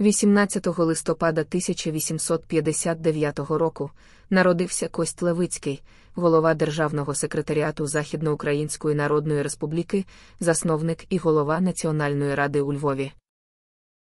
18 листопада 1859 року народився Кость Левицький, голова Державного секретаріату Західноукраїнської Народної Республіки, засновник і голова Національної ради у Львові.